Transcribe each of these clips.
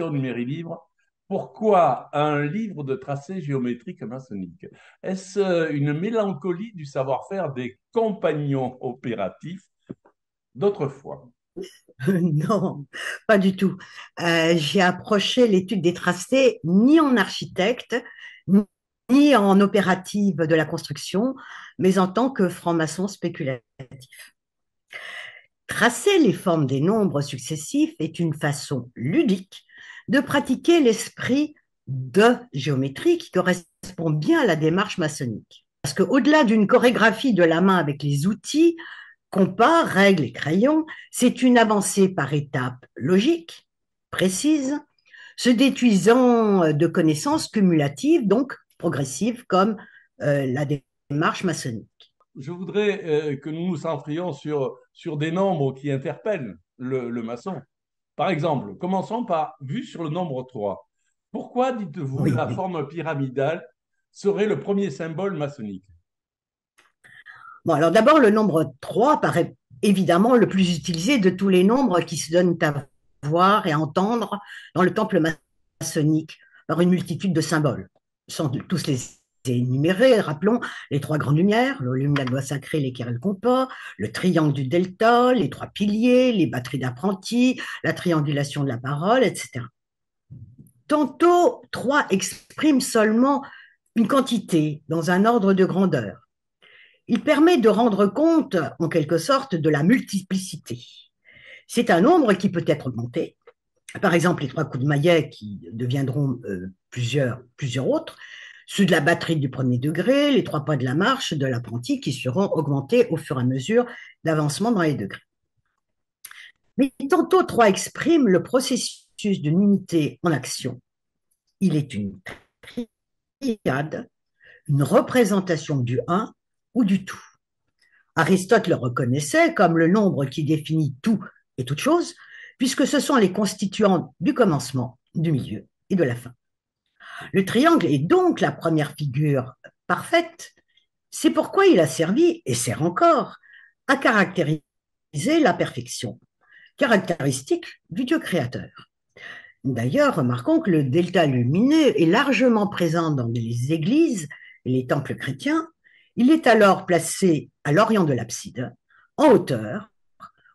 numérique libre, pourquoi un livre de tracés géométriques maçonniques Est-ce euh, une mélancolie du savoir-faire des compagnons opératifs d'autrefois non, pas du tout. Euh, j'ai approché l'étude des tracés ni en architecte, ni en opérative de la construction, mais en tant que franc-maçon spéculatif. Tracer les formes des nombres successifs est une façon ludique de pratiquer l'esprit de géométrie qui correspond bien à la démarche maçonnique. Parce qu'au-delà d'une chorégraphie de la main avec les outils, compas, règles et crayons, c'est une avancée par étapes logique, précise, se détuisant euh, de connaissances cumulatives, donc progressives, comme euh, la démarche maçonnique je voudrais euh, que nous nous centrions sur, sur des nombres qui interpellent le, maçon. Par exemple, commençons par vu sur le nombre 3. Pourquoi dites-vous la forme pyramidale serait le premier symbole maçonnique Bon, alors d'abord, le nombre 3 paraît évidemment le plus utilisé de tous les nombres qui se donnent à voir et à entendre dans le temple maçonnique par une multitude de symboles, sans tous les énuméré, rappelons, les trois grandes lumières, le de la loi sacrée, l'équerre et le compas, le triangle du delta, les trois piliers, les batteries d'apprentis, la triangulation de la parole, etc. Tantôt, trois expriment seulement une quantité dans un ordre de grandeur. Il permet de rendre compte, en quelque sorte, de la multiplicité. C'est un nombre qui peut être augmenté, par exemple les trois coups de maillet qui deviendront euh, plusieurs, plusieurs autres, ceux de la batterie du premier degré, les trois pas de la marche de l'apprenti qui seront augmentés au fur et à mesure d'avancement dans les degrés. Mais tantôt trois exprime le processus d'une unité en action. Il est une triade, une représentation du un ou du tout. Aristote le reconnaissait comme le nombre qui définit tout et toute chose, puisque ce sont les constituants du commencement, du milieu et de la fin. Le triangle est donc la première figure parfaite. C'est pourquoi il a servi, et sert encore, à caractériser la perfection, caractéristique du Dieu créateur. D'ailleurs, remarquons que le delta lumineux est largement présent dans les églises et les temples chrétiens. Il est alors placé à l'orient de l'abside, en hauteur,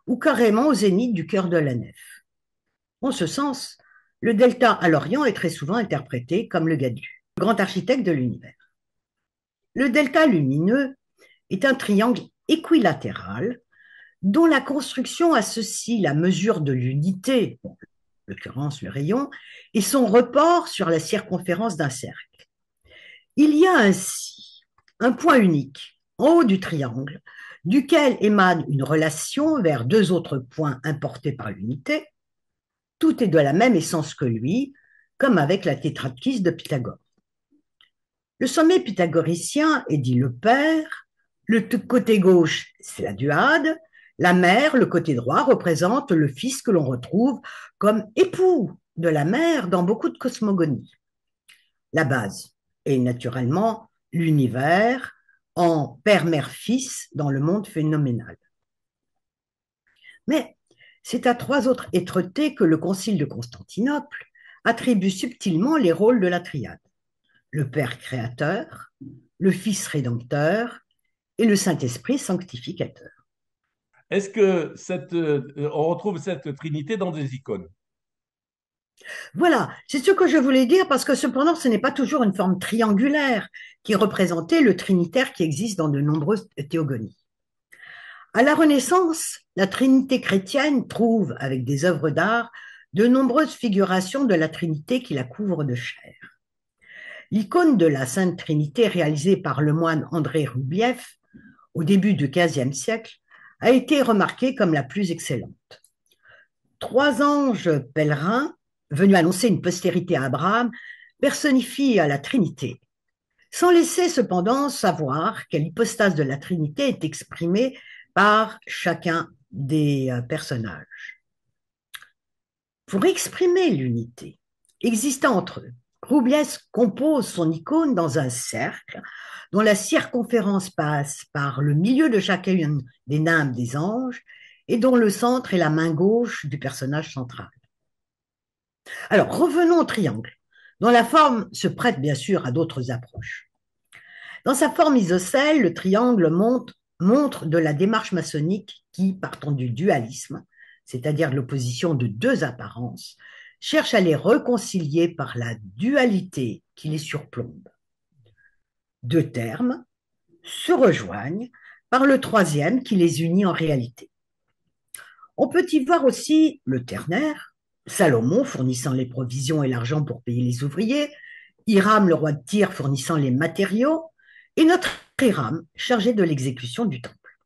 ou carrément au zénith du cœur de la nef. En ce sens, le delta à l'Orient est très souvent interprété comme le Gadu, le grand architecte de l'univers. Le delta lumineux est un triangle équilatéral dont la construction associe la mesure de l'unité, en l'occurrence le rayon, et son report sur la circonférence d'un cercle. Il y a ainsi un point unique en haut du triangle, duquel émane une relation vers deux autres points importés par l'unité, tout est de la même essence que lui, comme avec la tétraptiste de Pythagore. Le sommet pythagoricien est dit le père, le côté gauche, c'est la duade, la mère, le côté droit, représente le fils que l'on retrouve comme époux de la mère dans beaucoup de cosmogonies. La base est naturellement l'univers en père-mère-fils dans le monde phénoménal. Mais c'est à trois autres étretés que le Concile de Constantinople attribue subtilement les rôles de la triade le Père créateur, le Fils rédempteur et le Saint-Esprit sanctificateur. Est-ce que cette, euh, on retrouve cette trinité dans des icônes voilà, c'est ce que je voulais dire parce que cependant ce n'est pas toujours une forme triangulaire qui représentait le trinitaire qui existe dans de nombreuses théogonies. À la Renaissance, la Trinité chrétienne trouve, avec des œuvres d'art, de nombreuses figurations de la Trinité qui la couvrent de chair. L'icône de la Sainte Trinité réalisée par le moine André Rubieff, au début du XVe siècle a été remarquée comme la plus excellente. Trois anges pèlerins, venus annoncer une postérité à Abraham, personnifient à la Trinité, sans laisser cependant savoir quelle hypostase de la Trinité est exprimée par chacun des euh, personnages. Pour exprimer l'unité existant entre eux, Roubiès compose son icône dans un cercle dont la circonférence passe par le milieu de chacune des names des anges et dont le centre est la main gauche du personnage central. Alors revenons au triangle, dont la forme se prête bien sûr à d'autres approches. Dans sa forme isocèle, le triangle monte montre de la démarche maçonnique qui, partant du dualisme, c'est-à-dire l'opposition de deux apparences, cherche à les réconcilier par la dualité qui les surplombe. Deux termes se rejoignent par le troisième qui les unit en réalité. On peut y voir aussi le ternaire, Salomon fournissant les provisions et l'argent pour payer les ouvriers, Hiram le roi de Tyr fournissant les matériaux, et notre Hiram chargé de l'exécution du temple.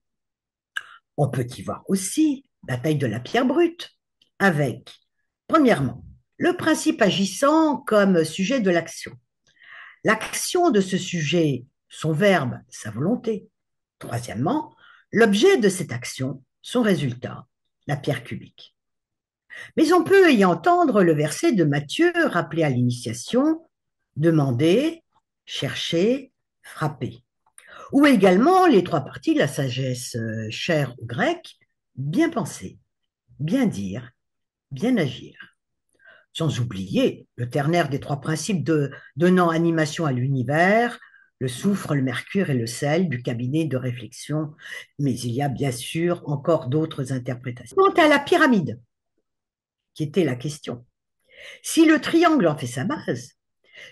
On peut y voir aussi la taille de la pierre brute, avec, premièrement, le principe agissant comme sujet de l'action. L'action de ce sujet, son verbe, sa volonté. Troisièmement, l'objet de cette action, son résultat, la pierre cubique. Mais on peut y entendre le verset de Matthieu rappelé à l'initiation, demander, chercher, frappé. Ou également les trois parties de la sagesse euh, chère aux Grecs, bien penser, bien dire, bien agir. Sans oublier le ternaire des trois principes de, donnant animation à l'univers, le soufre, le mercure et le sel du cabinet de réflexion, mais il y a bien sûr encore d'autres interprétations. Quant à la pyramide, qui était la question, si le triangle en fait sa base,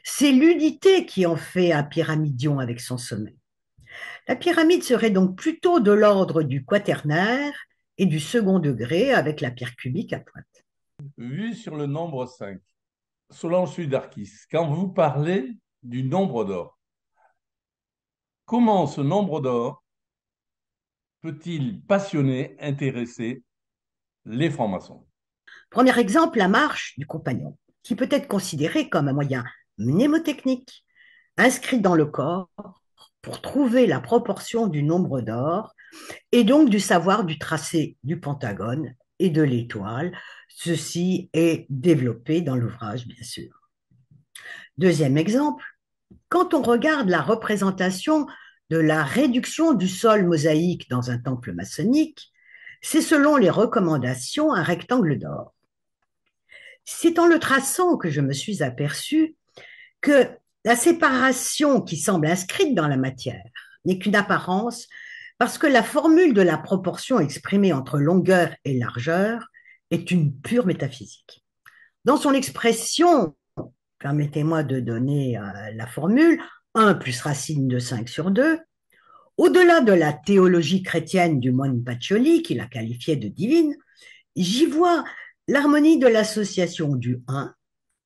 c'est l'unité qui en fait un pyramidion avec son sommet. La pyramide serait donc plutôt de l'ordre du quaternaire et du second degré avec la pierre cubique à pointe. Vu sur le nombre 5, Solange Sudarkis, quand vous parlez du nombre d'or, comment ce nombre d'or peut-il passionner, intéresser les francs-maçons Premier exemple, la marche du compagnon, qui peut être considérée comme un moyen mnémotechnique inscrit dans le corps pour trouver la proportion du nombre d'or et donc du savoir du tracé du pentagone et de l'étoile. Ceci est développé dans l'ouvrage, bien sûr. Deuxième exemple, quand on regarde la représentation de la réduction du sol mosaïque dans un temple maçonnique, c'est selon les recommandations un rectangle d'or. C'est en le traçant que je me suis aperçu que la séparation qui semble inscrite dans la matière n'est qu'une apparence parce que la formule de la proportion exprimée entre longueur et largeur est une pure métaphysique. Dans son expression, permettez-moi de donner euh, la formule, 1 plus racine de 5 sur 2, au-delà de la théologie chrétienne du moine Pacioli, qui la qualifiait de divine, j'y vois l'harmonie de l'association du 1,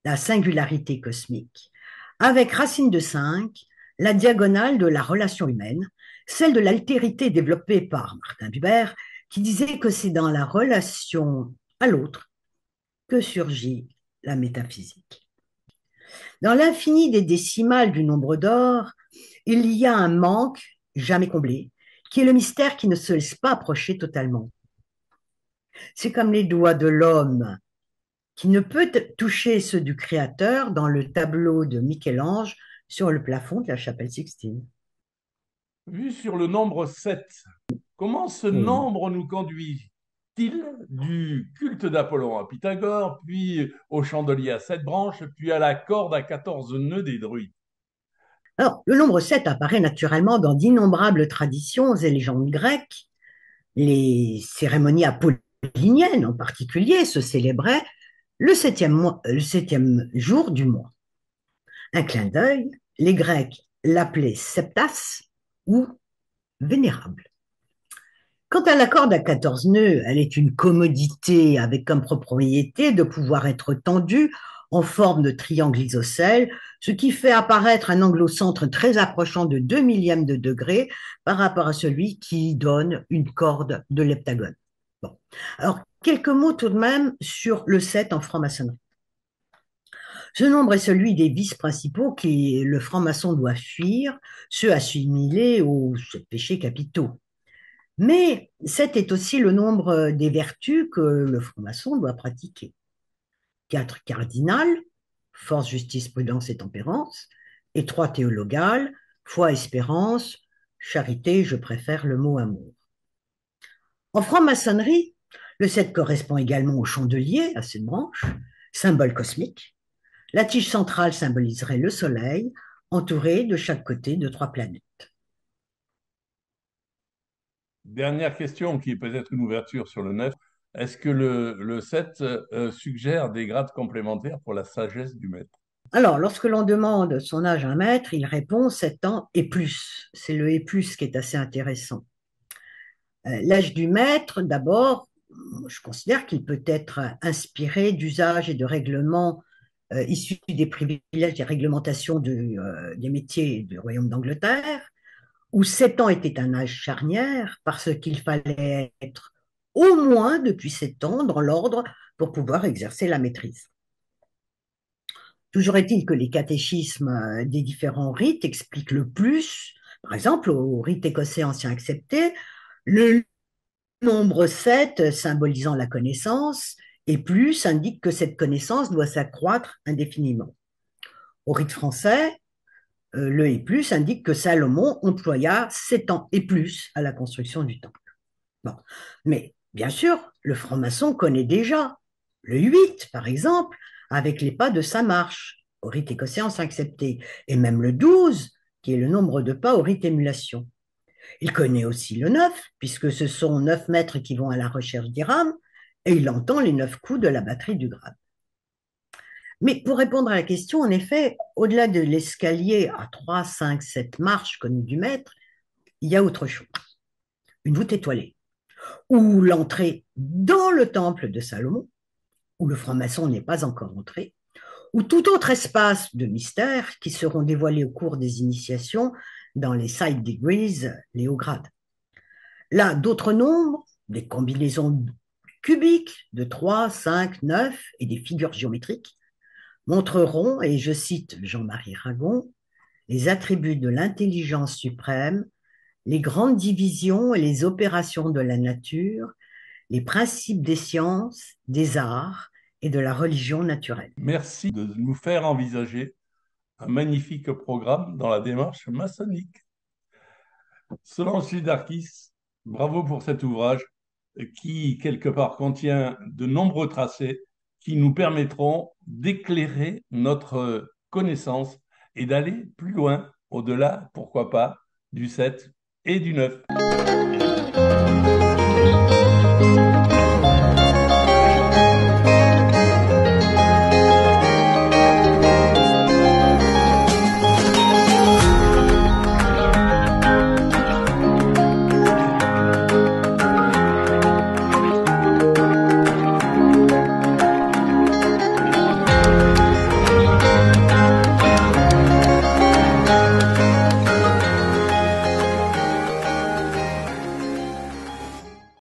la singularité cosmique, avec racine de 5, la diagonale de la relation humaine, celle de l'altérité développée par Martin Buber, qui disait que c'est dans la relation à l'autre que surgit la métaphysique. Dans l'infini des décimales du nombre d'or, il y a un manque jamais comblé, qui est le mystère qui ne se laisse pas approcher totalement. C'est comme les doigts de l'homme qui ne peut toucher ceux du Créateur dans le tableau de Michel-Ange sur le plafond de la chapelle Sixtine. Vu sur le nombre 7, comment ce nombre nous conduit-il du culte d'Apollon à Pythagore, puis au chandelier à sept branches, puis à la corde à 14 nœuds des druides alors, le nombre 7 apparaît naturellement dans d'innombrables traditions et légendes grecques. Les cérémonies apolliniennes en particulier se célébraient euh, le septième, jour du mois. Un clin d'œil, les Grecs l'appelaient septas ou vénérable. Quant à la corde à 14 nœuds, elle est une commodité avec comme propriété de pouvoir être tendue en forme de triangle isocèle, ce qui fait apparaître un angle au centre très approchant de 2 millièmes de degré par rapport à celui qui donne une corde de l'heptagone. Bon. Alors, Quelques mots tout de même sur le 7 en franc-maçonnerie. Ce nombre est celui des vices principaux que le franc-maçon doit fuir, ceux assimilés aux péchés capitaux. Mais 7 est aussi le nombre des vertus que le franc-maçon doit pratiquer. Quatre cardinales, force, justice, prudence et tempérance, et trois théologales, foi, espérance, charité, je préfère le mot amour. En franc-maçonnerie, le 7 correspond également au chandelier, à cette branche, symbole cosmique. La tige centrale symboliserait le Soleil, entouré de chaque côté de trois planètes. Dernière question qui peut-être une ouverture sur le 9. Est-ce que le, le 7 euh, suggère des grades complémentaires pour la sagesse du maître alors, lorsque l'on demande son âge à un maître, il répond 7 ans et plus. C'est le et plus qui est assez intéressant. Euh, l'âge du maître, d'abord, je considère qu'il peut être inspiré d'usages et de règlements euh, issus des privilèges et réglementations euh, des métiers du Royaume d'Angleterre, où sept ans était un âge charnière parce qu'il fallait être au moins depuis sept ans dans l'ordre pour pouvoir exercer la maîtrise. Toujours est-il que les catéchismes euh, des différents rites expliquent le plus, par exemple au rite écossais ancien accepté, le Nombre 7, symbolisant la connaissance, et plus indique que cette connaissance doit s'accroître indéfiniment. Au rite français, euh, le et plus indique que Salomon employa 7 ans et plus à la construction du temple. Mais bien sûr, le franc-maçon connaît déjà le 8, par exemple, avec les pas de sa marche, au rite écossais accepté, et même le 12, qui est le nombre de pas au rite émulation. Il connaît aussi le neuf, puisque ce sont neuf maîtres qui vont à la recherche d'Iram, et il entend les neuf coups de la batterie du grade. Mais pour répondre à la question, en effet, au-delà de l'escalier à 3, 5, 7 marches connues du maître, il y a autre chose. Une voûte étoilée, ou l'entrée dans le temple de Salomon, où le franc-maçon n'est pas encore entré, ou tout autre espace de mystère qui seront dévoilés au cours des initiations dans les side degrees, les hauts Là, d'autres nombres, des combinaisons cubiques de 3, 5, 9 et des figures géométriques montreront, et je cite Jean-Marie Ragon, les attributs de l'intelligence suprême, les grandes divisions et les opérations de la nature, les principes des sciences, des arts et de la religion naturelle. Merci de nous faire envisager magnifique programme dans la démarche maçonnique. Selon Lidarkis, bravo pour cet ouvrage qui, quelque part, contient de nombreux tracés qui nous permettront d'éclairer notre connaissance et d'aller plus loin, au-delà, pourquoi pas, du 7 et du 9.